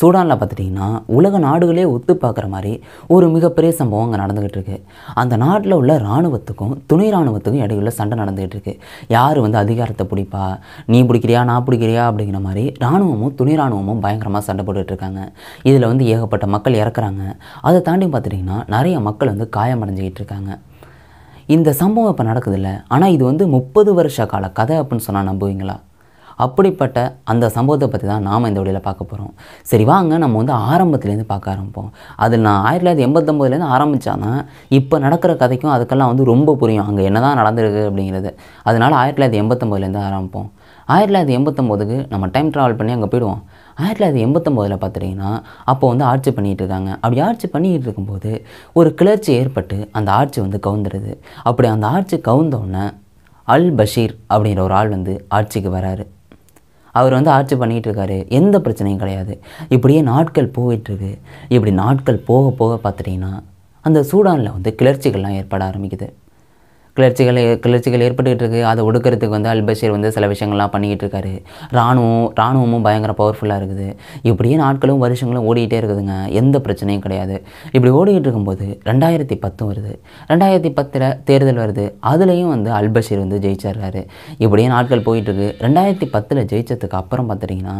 சூடானில் பார்த்துட்டிங்கன்னா உலக நாடுகளே ஒத்து பார்க்குற மாதிரி ஒரு மிகப்பெரிய சம்பவம் அங்கே நடந்துக்கிட்டு இருக்குது அந்த நாட்டில் உள்ள இராணுவத்துக்கும் துணை இராணுவத்துக்கும் இடையில சண்டை நடந்துக்கிட்டு இருக்குது யார் வந்து அதிகாரத்தை பிடிப்பா நீ பிடிக்கிறியா நான் பிடிக்கிறியா அப்படிங்கிற மாதிரி இராணுவமும் துணை இராணுவமும் பயங்கரமாக சண்டை போட்டுட்ருக்காங்க இதில் வந்து ஏகப்பட்ட மக்கள் இறக்குறாங்க அதை தாண்டி பார்த்துட்டிங்கன்னா நிறைய மக்கள் வந்து காயமடைஞ்சிக்கிட்டு இருக்காங்க இந்த சம்பவம் இப்போ நடக்குதில்ல ஆனால் இது வந்து முப்பது வருஷ கால கதை அப்படின்னு சொன்னால் நம்புவீங்களா அப்படிப்பட்ட அந்த சம்பவத்தை பற்றி தான் நாம் இந்த வழியில் பார்க்க போகிறோம் சரி வாங்க நம்ம வந்து ஆரம்பத்துலேருந்து பார்க்க ஆரம்பிப்போம் அது நான் ஆயிரத்தி தொள்ளாயிரத்தி எண்பத்தொம்போதுலேருந்து ஆரம்பித்தாதான் இப்போ நடக்கிற கதைக்கும் அதுக்கெல்லாம் வந்து ரொம்ப புரியும் அங்கே என்ன தான் நடந்திருக்கு அப்படிங்கிறது அதனால் ஆயிரத்தி தொள்ளாயிரத்தி எண்பத்தொம்போதுலேருந்து ஆரம்பிப்போம் ஆயிரத்தி தொள்ளாயிரத்தி எண்பத்தொம்போதுக்கு நம்ம டைம் ட்ராவல் பண்ணி அங்கே போயிடுவோம் ஆயிரத்தி தொள்ளாயிரத்தி எண்பத்தொம்போதில் பார்த்துட்டிங்கன்னா அப்போ வந்து ஆட்சி பண்ணிகிட்டு இருக்காங்க அப்படி ஆட்சி பண்ணிகிட்டு இருக்கும்போது ஒரு கிளர்ச்சி ஏற்பட்டு அந்த ஆட்சி வந்து கவுந்துடுது அப்படி அந்த ஆட்சி கவுந்தோடனே அல் பஷீர் அப்படிங்கிற ஒரு ஆள் வந்து ஆட்சிக்கு வராரு அவர் வந்து ஆட்சி பண்ணிக்கிட்டு இருக்காரு எந்த பிரச்சனையும் கிடையாது இப்படியே நாட்கள் போயிட்டுருக்கு இப்படி நாட்கள் போக போக பார்த்துட்டிங்கன்னா அந்த சூடானில் வந்து கிளர்ச்சிகள்லாம் ஏற்பட ஆரம்பிக்குது கிளர்ச்சிகள் கிளர்ச்சிகள் ஏற்பட்டுக்கிட்டு இருக்குது அதை ஒடுக்கிறதுக்கு வந்து அல்பஷீர் வந்து சில விஷயங்கள்லாம் பண்ணிக்கிட்டு இருக்காரு ராணுவம் ராணுவமும் பயங்கர பவர்ஃபுல்லாக இருக்குது இப்படியே நாட்களும் வருஷங்களும் ஓடிக்கிட்டே இருக்குதுங்க எந்த பிரச்சனையும் கிடையாது இப்படி ஓடிக்கிட்டு இருக்கும்போது ரெண்டாயிரத்தி பத்து வருது ரெண்டாயிரத்தி பத்தில் தேர்தல் வருது அதுலேயும் வந்து அல்பஷீர் வந்து ஜெயிச்சிடுறாரு இப்படியே நாட்கள் போயிட்டுருக்கு ரெண்டாயிரத்தி பத்தில் ஜெயித்ததுக்கு அப்புறம் பார்த்துட்டிங்கன்னா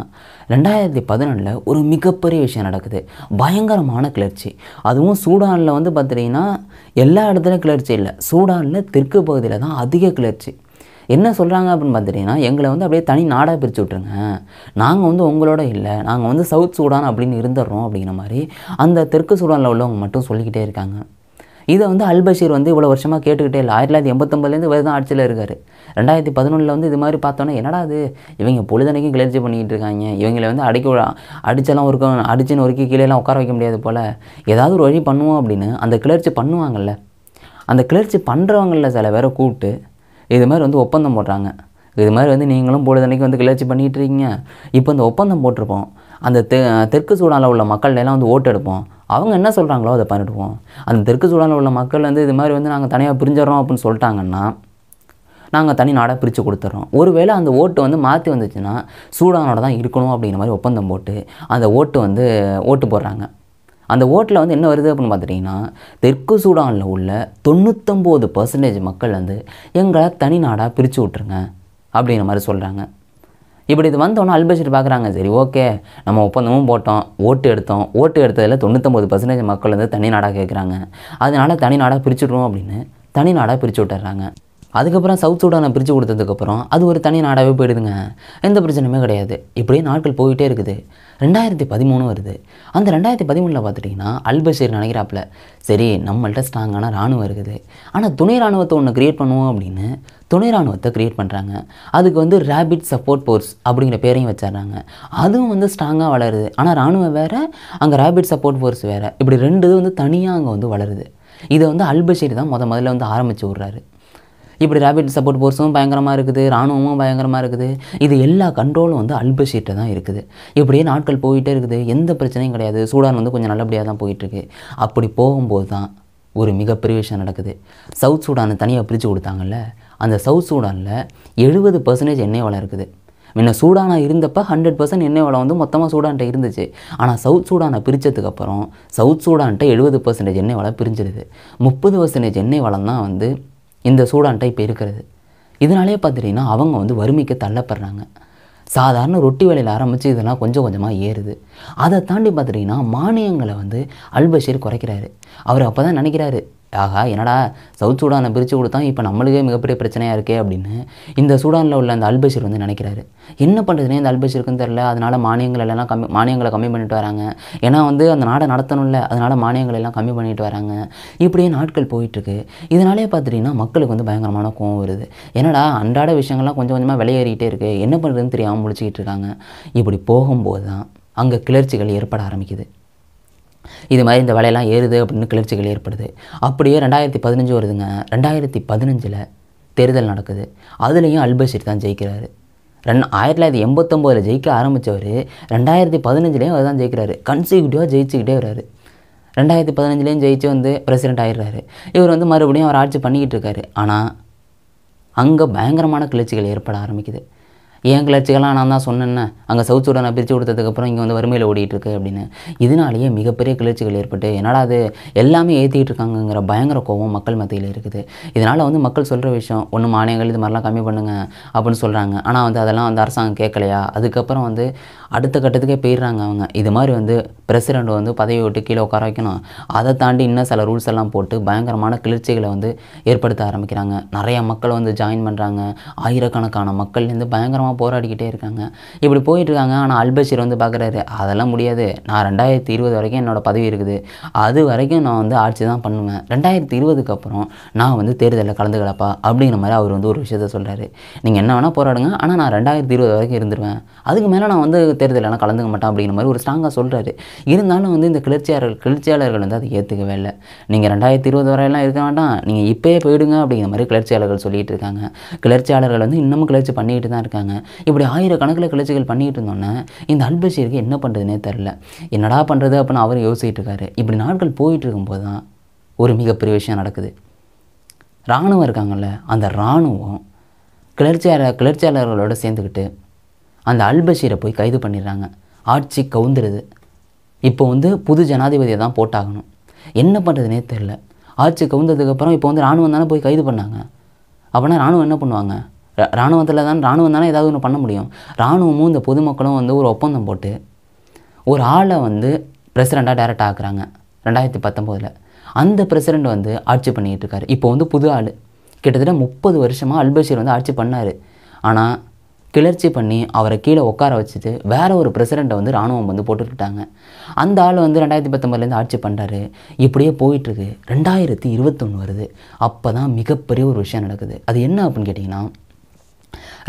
ரெண்டாயிரத்தி பதினொன்றில் ஒரு மிகப்பெரிய விஷயம் நடக்குது பயங்கரமான கிளர்ச்சி அதுவும் சூடானில் வந்து பார்த்துட்டிங்கன்னா எல்லா இடத்துலையும் கிளர்ச்சி இல்லை சூடானில் தெற்கு தெற்கு பகுதியில் தான் அதிக கிளர்ச்சி என்ன சொல்கிறாங்க அப்படின்னு பார்த்துட்டிங்கன்னா எங்களை வந்து அப்படியே தனி நாடாக பிரித்து விட்ருங்க நாங்கள் வந்து உங்களோட இல்லை நாங்கள் வந்து சவுத் சூடான் அப்படின்னு இருந்துடுறோம் அப்படிங்கிற மாதிரி அந்த தெற்கு சூடானில் உள்ளவங்க மட்டும் சொல்லிக்கிட்டே இருக்காங்க இதை வந்து அல்பஷீர் வந்து இவ்வளோ வருஷமாக கேட்டுக்கிட்டே இல்லை ஆயிரத்தி தொள்ளாயிரத்தி எண்பத்தொம்பதுலேருந்து வேறு தான் ஆட்சியில் இருக்கார் ரெண்டாயிரத்தி பதினொன்றில் வந்து இது மாதிரி பார்த்தோன்னா என்னடா அது இவங்க பொழுதனைக்கும் கிளர்ச்சி பண்ணிக்கிட்டு இருக்காங்க இவங்களை வந்து அடிக்க அடிச்செல்லாம் ஒருக்க அடிச்சுன்னு ஒருக்கி கீழேலாம் உட்கார வைக்க முடியாது போல் ஏதாவது ஒரு வழி பண்ணுவோம் அப்படின்னு அந்த கிளர்ச்சி பண்ணுவாங்கள்ல அந்த கிளர்ச்சி பண்ணுறவங்களில் சில பேரை கூப்பிட்டு இது மாதிரி வந்து ஒப்பந்தம் போடுறாங்க இது மாதிரி வந்து நீங்களும் பொழுதன்னைக்கு வந்து கிளர்ச்சி பண்ணிகிட்டு இருக்கீங்க இப்போ இந்த ஒப்பந்தம் போட்டிருப்போம் அந்த தெ தெற்கு சூடானில் உள்ள மக்கள் எல்லாம் வந்து ஓட்டு எடுப்போம் அவங்க என்ன சொல்கிறாங்களோ அதை பண்ணிடுவோம் அந்த தெற்கு சூடானில் உள்ள மக்கள் வந்து இது மாதிரி வந்து நாங்கள் தனியாக பிரிஞ்சிடறோம் அப்படின்னு சொல்லிட்டாங்கன்னா நாங்கள் தனி நாடாக பிரித்து கொடுத்துட்றோம் ஒருவேளை அந்த ஓட்டு வந்து மாற்றி வந்துச்சுன்னா சூடானோட தான் இருக்கணும் அப்படிங்கிற மாதிரி ஒப்பந்தம் போட்டு அந்த ஓட்டு வந்து ஓட்டு போடுறாங்க அந்த ஓட்டில் வந்து என்ன வருது அப்படின்னு பார்த்துட்டிங்கன்னா தெற்கு சூடானில் உள்ள தொண்ணூத்தொம்பது பர்சன்டேஜ் மக்கள் வந்து எங்களை தனி நாடாக பிரித்து விட்ருங்க அப்படிங்கிற மாதிரி சொல்கிறாங்க இப்படி இது வந்தோன்னா அல்பஷர் பார்க்குறாங்க சரி ஓகே நம்ம ஒப்பந்தமும் போட்டோம் ஓட்டு எடுத்தோம் ஓட்டு எடுத்ததில் தொண்ணூத்தொம்பது பர்சன்டேஜ் மக்கள் வந்து தனி நாடாக கேட்குறாங்க அதனால் தனி நாடாக பிரிச்சுடுவோம் அப்படின்னு தனி நாடாக பிரித்து விட்டுறாங்க அதுக்கப்புறம் சவுத் சூடானை பிரித்து கொடுத்ததுக்கப்புறம் அது ஒரு தனி நாடாகவே போயிடுதுங்க எந்த பிரச்சனையுமே கிடையாது இப்படியே நாட்கள் போயிட்டே இருக்குது ரெண்டாயிரத்தி பதிமூணு வருது அந்த ரெண்டாயிரத்தி பதிமூணில் பார்த்துட்டிங்கன்னா அல்பஷீர் நினைக்கிறாப்புல சரி நம்மள்ட்ட ஸ்ட்ராங்கான இராணுவம் இருக்குது ஆனால் துணை இராணுவத்தை ஒன்று க்ரியேட் பண்ணுவோம் அப்படின்னு துணை இராணுவத்தை க்ரியேட் பண்ணுறாங்க அதுக்கு வந்து ரேபிட் சப்போர்ட் ஃபோர்ஸ் அப்படிங்கிற பேரையும் வச்சிட்றாங்க அதுவும் வந்து ஸ்ட்ராங்காக வளருது ஆனால் இராணுவம் வேறு அங்கே ரேபிட் சப்போர்ட் ஃபோர்ஸ் வேறு இப்படி ரெண்டு வந்து தனியாக அங்கே வந்து வளருது இதை வந்து அல்பஷீர் தான் முத முதல்ல வந்து ஆரம்பித்து விட்றாரு இப்படி ரேபிட் சப்போர்ட் ஃபோர்ஸும் பயங்கரமாக இருக்குது ராணுவமும் பயங்கரமாக இருக்குது இது எல்லா கண்ட்ரோலும் வந்து அல்பஷீட்டை தான் இருக்குது இப்படியே நாட்கள் போயிட்டே இருக்குது எந்த பிரச்சனையும் கிடையாது சூடான் வந்து கொஞ்சம் நல்லபடியாக தான் போயிட்டுருக்கு அப்படி போகும்போது தான் ஒரு மிகப்பெரிய விஷயம் நடக்குது சவுத் சூடானை தனியாக பிரித்து கொடுத்தாங்கல்ல அந்த சவுத் சூடானில் எழுபது பர்சன்டேஜ் எண்ணெய் வளம் இருக்குது முன்ன சூடானாக இருந்தப்போ ஹண்ட்ரட் பர்சன்ட் எண்ணெய் வளம் வந்து மொத்தமாக சூடான்ட்ட இருந்துச்சு ஆனால் சவுத் சூடானை பிரித்ததுக்கப்புறம் சவுத் சூடான்ட்ட எழுபது பர்சன்டேஜ் எண்ணெய் வளம் பிரிஞ்சிடுது முப்பது பர்சன்டேஜ் எண்ணெய் வளம் தான் வந்து இந்த சூடான்ட்ட இப்போ இருக்கிறது இதனாலே பார்த்துட்டிங்கன்னா அவங்க வந்து வறுமைக்கு தள்ளப்படுறாங்க சாதாரண ரொட்டி வேலையில் ஆரம்பித்து இதெல்லாம் கொஞ்சம் கொஞ்சமாக ஏறுது அதை தாண்டி பார்த்துட்டிங்கன்னா மானியங்களை வந்து அல்பஷீர் குறைக்கிறாரு அவர் அப்போ தான் நினைக்கிறாரு ஆகா என்னடா சவுத் சூடானை பிரித்து கொடுத்தா இப்போ நம்மளுக்கே மிகப்பெரிய பிரச்சனையாக இருக்கே அப்படின்னு இந்த சூடானில் உள்ள அந்த அல்பஷீர் வந்து நினைக்கிறாரு என்ன பண்ணுறதுனே இந்த அல்பஷீருக்குன்னு தெரில அதனால் மானியங்கள் எல்லாம் கம்மி மானியங்களை கம்மி பண்ணிட்டு வராங்க ஏன்னா வந்து அந்த நாடை நடத்தணும்ல அதனால் மானியங்கள் எல்லாம் கம்மி பண்ணிட்டு வராங்க இப்படியே நாட்கள் போயிட்டுருக்கு இதனாலே பார்த்துட்டிங்கன்னா மக்களுக்கு வந்து பயங்கரமான கோவம் வருது என்னடா அன்றாட விஷயங்கள்லாம் கொஞ்சம் கொஞ்சமாக விலையேறிக்கிட்டே இருக்குது என்ன பண்ணுறதுன்னு தெரியாமல் முடிச்சுக்கிட்டு இருக்காங்க இப்படி போகும்போது தான் அங்கே கிளர்ச்சிகள் ஏற்பட ஆரம்பிக்குது இது மாதிரி இந்த வலையெல்லாம் ஏறுது அப்படின்னு கிளர்ச்சிகள் ஏற்படுது அப்படியே ரெண்டாயிரத்தி பதினஞ்சு வருதுங்க ரெண்டாயிரத்தி பதினஞ்சில் தேர்தல் நடக்குது அதுலேயும் அல்பஷீர் தான் ஜெயிக்கிறாரு ரெண் ஆயிரத்தி தொள்ளாயிரத்தி எண்பத்தொம்போதில் ஜெயிக்க ஆரம்பித்தவர் ரெண்டாயிரத்தி பதினஞ்சுலேயும் அவர் தான் ஜெயிக்கிறாரு கன்சிக்யூட்டிவாக ஜெயிச்சுக்கிட்டே வராரு ரெண்டாயிரத்தி பதினஞ்சுலேயும் ஜெயிச்சு வந்து பிரசிடென்ட் ஆயிடுறாரு இவர் வந்து மறுபடியும் அவர் ஆட்சி பண்ணிக்கிட்டு இருக்காரு ஆனால் அங்கே பயங்கரமான கிளர்ச்சிகள் ஏற்பட ஆரம்பிக்குது ஏன் கிளர்ச்சிகளாக நான் தான் சொன்னேன்னே அங்கே சவுத் உடனே பிரித்து கொடுத்ததுக்கப்புறம் இங்கே வந்து வறுமையில் ஓடிட்டுருக்கு அப்படின்னு இதனாலேயே மிகப்பெரிய கிளர்ச்சிகள் ஏற்பட்டு என்னடா அது எல்லாமே ஏற்றிக்கிட்டு இருக்காங்கங்கிற பயங்கர கோபம் மக்கள் மத்தியில் இருக்குது இதனால் வந்து மக்கள் சொல்கிற விஷயம் ஒன்று மானியங்கள் இது மாதிரிலாம் கம்மி பண்ணுங்க அப்படின்னு சொல்கிறாங்க ஆனால் வந்து அதெல்லாம் வந்து அரசாங்கம் கேட்கலையா அதுக்கப்புறம் வந்து அடுத்த கட்டத்துக்கே போயிடுறாங்க அவங்க இது மாதிரி வந்து பிரசிடண்ட் வந்து பதவி விட்டு கீழே உட்கார வைக்கணும் அதை தாண்டி இன்னும் சில ரூல்ஸ் எல்லாம் போட்டு பயங்கரமான கிளர்ச்சிகளை வந்து ஏற்படுத்த ஆரம்பிக்கிறாங்க நிறையா மக்கள் வந்து ஜாயின் பண்ணுறாங்க ஆயிரக்கணக்கான மக்கள்லேருந்து பயங்கரமாக காலமாக போராடிக்கிட்டே இருக்காங்க இப்படி போயிட்டுருக்காங்க ஆனால் அல்பஷீர் வந்து பார்க்குறாரு அதெல்லாம் முடியாது நான் ரெண்டாயிரத்தி இருபது வரைக்கும் என்னோடய பதவி இருக்குது அது வரைக்கும் நான் வந்து ஆட்சி தான் பண்ணுவேன் ரெண்டாயிரத்தி இருபதுக்கு அப்புறம் நான் வந்து தேர்தலில் கலந்துக்கலப்பா அப்படிங்கிற மாதிரி அவர் வந்து ஒரு விஷயத்த சொல்கிறாரு நீங்கள் என்ன வேணால் போராடுங்க ஆனால் நான் ரெண்டாயிரத்தி இருபது வரைக்கும் இருந்துருவேன் அதுக்கு மேலே நான் வந்து தேர்தலெலாம் கலந்துக்க மாட்டேன் அப்படிங்கிற மாதிரி ஒரு ஸ்ட்ராங்காக சொல்கிறாரு இருந்தாலும் வந்து இந்த கிளர்ச்சியாளர்கள் கிளர்ச்சியாளர்கள் வந்து அதை ஏற்றுக்கவே இல்லை நீங்கள் ரெண்டாயிரத்தி இருபது வரையெல்லாம் இருக்க வேண்டாம் நீங்கள் இப்போயே போயிடுங்க அப்படிங்கிற மாதிரி கிளர்ச்சியாளர்கள் சொல்லிகிட்டு இருக்காங்க கிளர்ச்சியாளர்கள் வந்து இன்னமும் கிளர்ச்சி பண்ணிக்கிட்டு தான் இருக்காங்க இப்படி ஆயிரக்கணக்கில் கிளர்ச்சிகள் பண்ணிகிட்டு இருந்தோன்னே இந்த அல்பஷீருக்கு என்ன பண்ணுறதுனே தெரில என்னடா பண்ணுறது அப்படின்னு அவர் யோசிச்சுட்டு இருக்காரு இப்படி நாட்கள் போயிட்டு இருக்கும்போது தான் ஒரு மிகப்பெரிய விஷயம் நடக்குது இராணுவம் இருக்காங்கள்ல அந்த இராணுவம் கிளர்ச்சியாளர் கிளர்ச்சியாளர்களோடு சேர்ந்துக்கிட்டு அந்த அல்பஷீரை போய் கைது பண்ணிடுறாங்க ஆட்சி கவுந்துருது இப்போ வந்து புது ஜனாதிபதியை தான் போட்டாகணும் என்ன பண்ணுறதுனே தெரில ஆட்சி கவுந்ததுக்கப்புறம் இப்போ வந்து இராணுவம் தானே போய் கைது பண்ணாங்க அப்படின்னா இராணுவம் என்ன பண்ணுவாங்க ராணுவத்தில் தான் ராணுவம் தானே ஏதாவது ஒன்று பண்ண முடியும் இராணுவமும் இந்த பொதுமக்களும் வந்து ஒரு ஒப்பந்தம் போட்டு ஒரு ஆளை வந்து பிரசிடெண்ட்டாக டேரெக்ட் ஆக்குறாங்க ரெண்டாயிரத்தி பத்தொம்போதில் அந்த பிரசிடெண்ட் வந்து ஆட்சி பண்ணிக்கிட்டு இருக்காரு இப்போ வந்து புது ஆள் கிட்டத்தட்ட முப்பது வருஷமாக அல்பஷீர் வந்து ஆட்சி பண்ணார் ஆனால் கிளர்ச்சி பண்ணி அவரை கீழே உட்கார வச்சுட்டு வேற ஒரு பிரசிடெண்ட்டை வந்து ராணுவம் வந்து போட்டுக்கிட்டாங்க அந்த ஆள் வந்து ரெண்டாயிரத்தி பத்தொம்பதுலேருந்து ஆட்சி பண்ணுறாரு இப்படியே போயிட்டுருக்கு ரெண்டாயிரத்தி இருபத்தொன்று வருது அப்போ தான் மிகப்பெரிய ஒரு விஷயம் நடக்குது அது என்ன அப்படின்னு கேட்டிங்கன்னா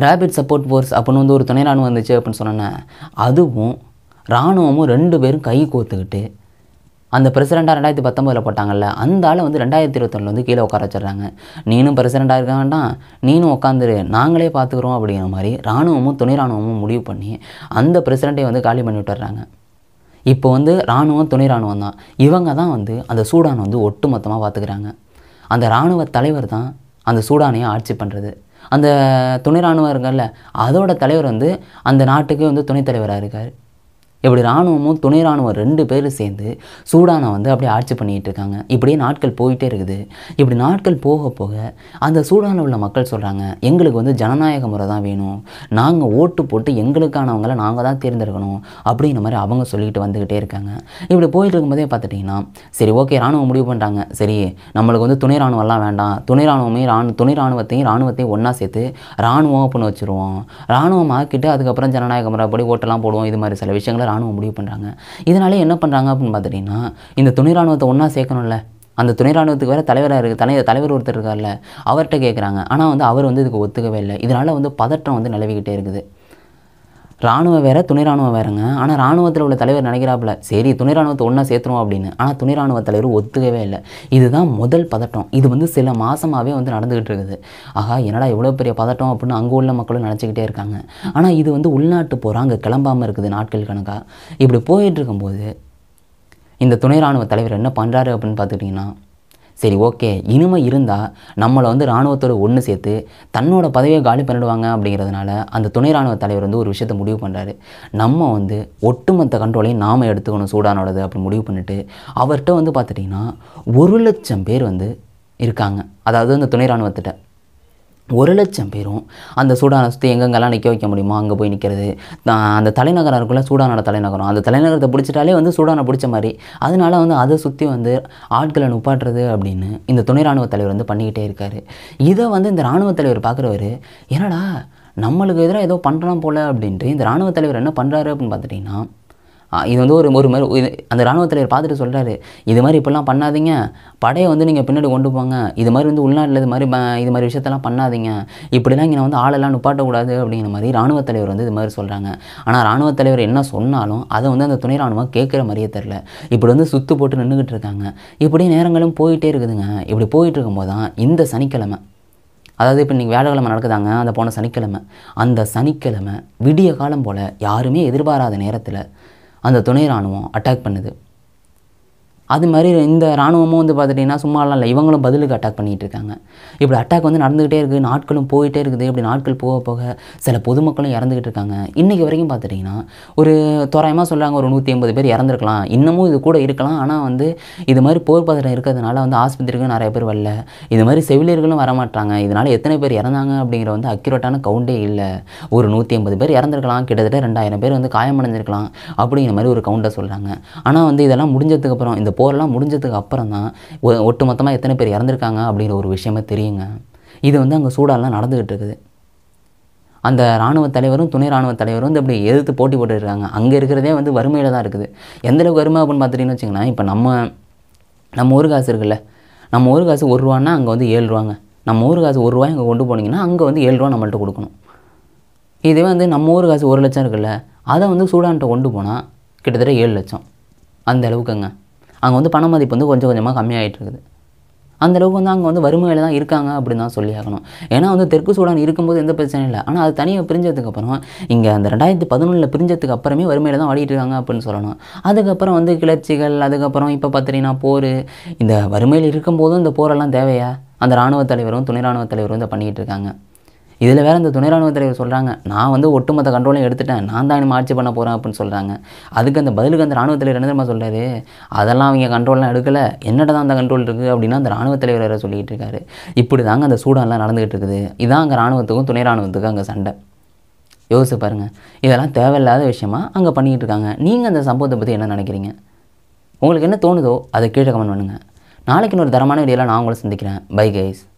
ரேபிட் சப்போர்ட் ஃபோர்ஸ் அப்படின்னு வந்து ஒரு துணை ராணுவம் வந்துச்சு அப்படின்னு சொன்னேன் அதுவும் இராணுவமும் ரெண்டு பேரும் கை கோத்துக்கிட்டு அந்த பிரசிடெண்ட்டாக ரெண்டாயிரத்தி பத்தொம்பதில் போட்டாங்கல்ல அந்த ஆளை வந்து ரெண்டாயிரத்தி இருபத்தொன்னு வந்து கீழே உட்கார வச்சிடறாங்க நீனும் பிரசிடெண்ட்டாக இருக்க வேண்டாம் நீனும் உட்காந்துரு நாங்களே பார்த்துக்குறோம் அப்படிங்கிற மாதிரி இராணுவமும் துணை ராணுவமும் முடிவு பண்ணி அந்த பிரசிடெண்ட்டை வந்து காலி பண்ணி விட்டுறாங்க இப்போ வந்து இராணுவம் துணை ராணுவம் தான் இவங்க தான் வந்து அந்த சூடான் வந்து ஒட்டு மொத்தமாக பார்த்துக்கிறாங்க அந்த இராணுவ தலைவர் தான் அந்த சூடானையை ஆட்சி பண்ணுறது அந்த துணை இராணுவம் இருக்குல்ல அதோட தலைவர் வந்து அந்த நாட்டுக்கு வந்து துணைத்தலைவராக இருக்கார் இப்படி இராணுவமும் துணை இராணுவம் ரெண்டு பேரும் சேர்ந்து சூடானை வந்து அப்படியே ஆட்சி பண்ணிகிட்டு இருக்காங்க இப்படியே நாட்கள் போயிட்டே இருக்குது இப்படி நாட்கள் போக போக அந்த சூடானில் உள்ள மக்கள் சொல்கிறாங்க எங்களுக்கு வந்து ஜனநாயக முறை தான் வேணும் நாங்கள் ஓட்டு போட்டு எங்களுக்கானவங்கள நாங்கள் தான் தேர்ந்தெடுக்கணும் அப்படிங்கிற மாதிரி அவங்க சொல்லிக்கிட்டு வந்துக்கிட்டே இருக்காங்க இப்படி போயிட்டு இருக்கும்போதே பார்த்துட்டிங்கன்னா சரி ஓகே இராணுவம் முடிவு பண்ணுறாங்க சரி நம்மளுக்கு வந்து துணை இராணுவம்லாம் வேண்டாம் துணை இராணுவமே ராணு துணை இராணுவத்தையும் இராணுவத்தையும் ஒன்றா சேர்த்து இராணுவம் அப்படின்னு வச்சுருவோம் இராணுவம் ஆக்கிட்டு அதுக்கப்புறம் ஜனநாயக முறைப்படி ஓட்டெல்லாம் போடுவோம் இது மாதிரி சில விஷயங்களை ராணுவம் முடிவு பண்ணுறாங்க இதனாலே என்ன பண்ணுறாங்க அப்படின்னு பார்த்துட்டிங்கன்னா இந்த துணை ராணுவத்தை ஒன்றா சேர்க்கணும்ல அந்த துணை ராணுவத்துக்கு வேறு தலைவராக இருக்குது தலை தலைவர் ஒருத்தர் இருக்கார்ல அவர்கிட்ட கேட்குறாங்க ஆனால் வந்து அவர் வந்து இதுக்கு ஒத்துக்கவே இல்லை இதனால் வந்து பதற்றம் வந்து நிலவிக்கிட்டே இருக்குது ராணுவ வேறு துணை ராணுவம் வேறுங்க ஆனால் ராணுவத்தில் உள்ள தலைவர் நினைக்கிறாப்புல சரி துணை ராணுவத்தை ஒன்றா சேர்த்துருவோம் அப்படின்னு ஆனால் துணை ராணுவ தலைவர் ஒத்துக்கவே இல்லை இதுதான் முதல் பதட்டம் இது வந்து சில மாதமாகவே வந்து நடந்துக்கிட்டு இருக்குது ஆகா என்னடா இவ்வளோ பெரிய பதட்டம் அப்படின்னு அங்கே உள்ள மக்களும் நினச்சிக்கிட்டே இருக்காங்க ஆனால் இது வந்து உள்நாட்டு போகிறோம் அங்கே கிளம்பாமல் இருக்குது நாட்கள் கணக்காக இப்படி போயிட்டு இருக்கும்போது இந்த துணை ராணுவ தலைவர் என்ன பண்ணுறாரு அப்படின்னு பார்த்துக்கிட்டிங்கன்னா சரி ஓகே இனிமை இருந்தால் நம்மளை வந்து இராணுவத்தோடு ஒன்று சேர்த்து தன்னோட பதவியை காலி பண்ணிடுவாங்க அப்படிங்கிறதுனால அந்த துணை இராணுவ தலைவர் வந்து ஒரு விஷயத்தை முடிவு பண்ணுறாரு நம்ம வந்து ஒட்டுமொத்த கண்ட்ரோலையும் நாம் எடுத்துக்கணும் சூடானோடது அப்படி முடிவு பண்ணிவிட்டு அவர்கிட்ட வந்து பார்த்துட்டிங்கன்னா ஒரு லட்சம் பேர் வந்து இருக்காங்க அதாவது அந்த துணை இராணுவத்திட்ட ஒரு லட்சம் பேரும் அந்த சூடானை சுற்றி எங்கெங்கெல்லாம் நிற்க வைக்க முடியுமோ அங்கே போய் நிற்கிறது அந்த தலைநகரம் இருக்குள்ள சூடானோட தலைநகரம் அந்த தலைநகரத்தை பிடிச்சிட்டாலே வந்து சூடானை பிடிச்ச மாதிரி அதனால் வந்து அதை சுற்றி வந்து ஆட்களை நுப்பாட்டுறது அப்படின்னு இந்த துணை ராணுவ தலைவர் வந்து பண்ணிக்கிட்டே இருக்கார் இதை வந்து இந்த ராணுவ தலைவர் பார்க்குறவர் என்னடா நம்மளுக்கு எதிராக ஏதோ பண்ணுறோம் போல் அப்படின்ட்டு இந்த ராணுவ தலைவர் என்ன பண்ணுறாரு அப்படின்னு பார்த்துட்டிங்கன்னா இது வந்து ஒரு ஒரு மாதிரி அந்த இராணுவ தலைவர் பார்த்துட்டு சொல்கிறாரு இது மாதிரி இப்படிலாம் பண்ணாதீங்க படையை வந்து நீங்கள் பின்னாடி கொண்டு போங்க இது மாதிரி வந்து உள்நாட்டில் இது மாதிரி இது மாதிரி விஷயத்தெல்லாம் பண்ணாதீங்க இப்படிலாம் இங்கே வந்து ஆளெல்லாம் நுப்பாட்டக்கூடாது அப்படிங்கிற மாதிரி இராணுவ தலைவர் வந்து இது மாதிரி சொல்கிறாங்க ஆனால் இராணுவ தலைவர் என்ன சொன்னாலும் அதை வந்து அந்த துணை இராணுவம் கேட்குற மாதிரியே தெரில இப்படி வந்து சுத்து போட்டு நின்றுக்கிட்டு இருக்காங்க இப்படி நேரங்களும் போயிட்டே இருக்குதுங்க இப்படி போயிட்டு இருக்கும்போது தான் இந்த சனிக்கிழமை அதாவது இப்போ இன்றைக்கி வியாழக்கிழமை நடக்குதாங்க அந்த போன சனிக்கிழமை அந்த சனிக்கிழமை விடிய காலம் போல் யாருமே எதிர்பாராத நேரத்தில் அந்த துணை இராணுவம் அட்டாக் பண்ணுது அது மாதிரி இந்த இராணுவமும் வந்து பார்த்துட்டிங்கன்னா சும்மாலாம் இல்லை இவங்களும் பதிலுக்கு அட்டாக் பண்ணிகிட்டு இருக்காங்க இப்படி அட்டாக் வந்து நடந்துக்கிட்டே இருக்குது நாட்களும் போயிட்டே இருக்குது இப்படி நாட்கள் போக போக சில பொதுமக்களும் இறந்துக்கிட்டு இருக்காங்க இன்றைக்கி வரைக்கும் பார்த்துட்டிங்கன்னா ஒரு தோராயமாக சொல்கிறாங்க ஒரு நூற்றி ஐம்பது பேர் இறந்துருக்கலாம் இன்னமும் இது கூட இருக்கலாம் ஆனால் வந்து இது மாதிரி போர் பதட்டம் இருக்கிறதுனால வந்து ஆஸ்பத்திரிக்கும் நிறைய பேர் வரல இது மாதிரி செவிலியர்களும் வரமாட்டாங்க இதனால் எத்தனை பேர் இறந்தாங்க அப்படிங்கிற வந்து அக்யூரேட்டான கவுண்டே இல்லை ஒரு நூற்றி ஐம்பது பேர் இறந்துருக்கலாம் கிட்டத்தட்ட ரெண்டாயிரம் பேர் வந்து காயமடைஞ்சிருக்கலாம் அப்படிங்கிற மாதிரி ஒரு கவுண்டை சொல்கிறாங்க ஆனால் வந்து இதெல்லாம் முடிஞ்சதுக்கப்புறம் இந்த போரெல்லாம் முடிஞ்சதுக்கு அப்புறம் தான் ஒட்டுமொத்தமாக எத்தனை பேர் இறந்துருக்காங்க அப்படிங்கிற ஒரு விஷயமே தெரியுங்க இது வந்து அங்கே சூடாலாம் நடந்துக்கிட்டு இருக்குது அந்த இராணுவ தலைவரும் துணை இராணுவ தலைவரும் வந்து அப்படி எதிர்த்து போட்டி போட்டுருக்காங்க அங்கே இருக்கிறதே வந்து வறுமையில் தான் இருக்குது எந்தளவுக்கு வறுமை அப்படின்னு பார்த்துட்டீங்கன்னு வச்சிங்கன்னா இப்போ நம்ம நம்ம ஒரு காசு இருக்குல்ல நம்ம ஒரு காசு ஒரு ரூபான்னா அங்கே வந்து ஏழு ரூபாங்க நம்ம ஊர் காசு ஒரு ரூபாய் அங்கே கொண்டு போனீங்கன்னா அங்கே வந்து ஏழு ரூபா நம்மள்ட்ட கொடுக்கணும் இதே வந்து நம்ம ஊர் காசு ஒரு லட்சம் இருக்குல்ல அதை வந்து சூடான்கிட்ட கொண்டு போனால் கிட்டத்தட்ட ஏழு லட்சம் அந்த அளவுக்குங்க அங்கே வந்து பண மதிப்பு வந்து கொஞ்சம் கொஞ்சமாக கம்மியாகிட்டு இருக்குது அந்தளவுக்கு வந்து அங்கே வந்து வறுமையில் தான் இருக்காங்க அப்படின்னு தான் சொல்லி ஆகணும் ஏன்னா வந்து தெற்கு சூடான் இருக்கும்போது எந்த பிரச்சனையும் இல்லை ஆனால் அது தனியாக பிரிஞ்சதுக்கப்புறம் இங்கே அந்த ரெண்டாயிரத்து பதினொன்றில் பிரிஞ்சதுக்கு அப்புறமே வறுமையில் தான் வாடிட்டு இருக்காங்க அப்படின்னு சொல்லணும் அதுக்கப்புறம் வந்து கிளர்ச்சிகள் அதுக்கப்புறம் இப்போ பார்த்தீங்கன்னா போர் இந்த வறுமையில் இருக்கும்போதும் இந்த போரெல்லாம் தேவையா அந்த இராணுவ தலைவரும் துணை இராணுவ தலைவரும் இதை பண்ணிக்கிட்டு இருக்காங்க இதில் வேறு இந்த துணை ராணுவ தலைவர் சொல்கிறாங்க நான் வந்து ஒட்டுமொத்த கண்ட்ரோலையும் எடுத்துட்டேன் நான் தான் ஆட்சி பண்ண போகிறேன் அப்படின்னு சொல்கிறாங்க அதுக்கு அந்த பதிலுக்கு அந்த ராணுவ தலைவர் என்ன சொல்கிறாரு அதெல்லாம் அவங்க கண்ட்ரோல்லாம் எடுக்கலை என்னடா தான் அந்த கண்ட்ரோல் இருக்குது அப்படின்னா அந்த ராணுவ தலைவர் வேறு சொல்லிக்கிட்டு இருக்காரு இப்படி தாங்க அந்த சூடான்லாம் நடந்துகிட்டு இருக்குது இதுதான் அங்கே ராணுவத்துக்கும் துணை ராணுவத்துக்கும் அங்கே சண்டை யோசிச்சு பாருங்கள் இதெல்லாம் தேவையில்லாத விஷயமா அங்கே பண்ணிக்கிட்டு இருக்காங்க நீங்கள் அந்த சம்பவத்தை பற்றி என்ன நினைக்கிறீங்க உங்களுக்கு என்ன தோணுதோ அதை கீழே கமெண்ட் பண்ணுங்கள் நாளைக்கு இன்னொரு தரமான வீடியோவில் நான் உங்களை சந்திக்கிறேன் பை கைஸ்